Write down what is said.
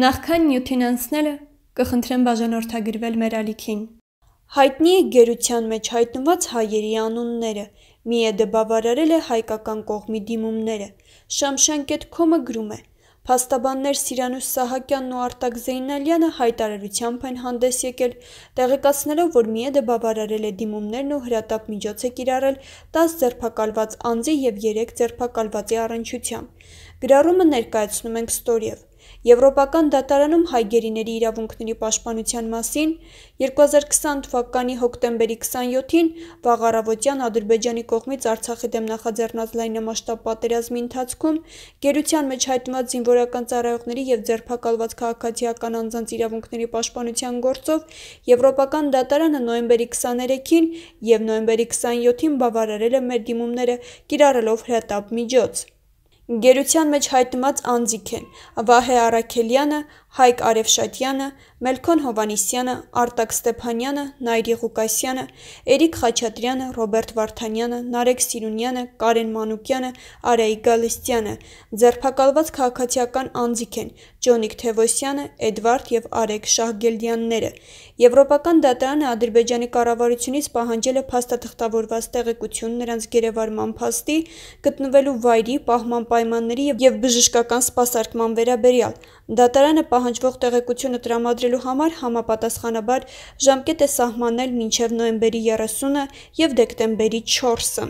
Նախքան նյութին անցնելը կխնդրեմ բաժանորդագրվել մեր ալիքին։ Հայտնի է գերության մեջ հայտնված հայերի անունները։ Միեդը բավարարել է հայկական կողմի դիմումները։ Շամշանկետ.com-ը գրում է. Փաստաբաններ Սիրանուս Սահակյանն ու Արտակ Զեյնալյանը հայտարարությամբ են հանդես եկել, տեղեկացնելով, որ Միեդը բավարարել է դիմումներն ու հրատապ միջոց է կիրառել 10 ձերբակալված անձի եւ 3 ձերբակալվածի առնչությամբ։ Գրառումը ներկայացնում ենք ստորիև։ Եվրոպական դատարանում հայ գերիների իրավունքների պաշտպանության մասին 2020 թվականի հոկտեմբերի 27-ին վաղ առավոտյան Ադրբեջանի կողմից Արցախի դեմ նախաձեռնած լայնամասշտաբ պատերազմի ընթացքում գերության մեջ հայտնված զինվորական ծառայողների եւ ձերբակալված քաղաքացիական անձանց իրավունքների պաշտպանության գործով Եվրոպական դատարանը նոյեմբերի 23-ին եւ նոյեմբերի 27-ին բավարարել է մեր դիմումները կիրառելով հրատապ միջոց։ Գերության մեջ հայտնված անձիք են Վահե Արաքելյանը, Հայկ Արևշատյանը, Մելքոն Հովանիսյանը, Արտակ Ստեփանյանը, Նայրի Ղուկասյանը, Էրիկ Խաչատրյանը, Ռոբերտ Վարդանյանը, Նարեկ Սիրունյանը, Կարեն Մանուկյանը, Արայիկ Գալստյանը, ձերբակալված քաղաքացիական անձինք են՝ Ջոնիկ Թևոսյանը, Էդվարդ եւ Արեգ Շահգելդյանները։ Եվրոպական դատարանը Ադրբեջանի կառավարությունից պահանջել է փաստաթղթավորված տեղեկություն նրանց գերեվարման փաստի, գտնվելու վայրի, պահման պայմանների եւ բժշկական սպասարկման վերաբերյալ։ Դատարանը պահանջվող տեղեկությունը տրամադրելու համար համապատասխանաբար ժամկետ է սահմանել մինչև նոյեմբերի 30-ը եւ դեկտեմբերի 4-ը։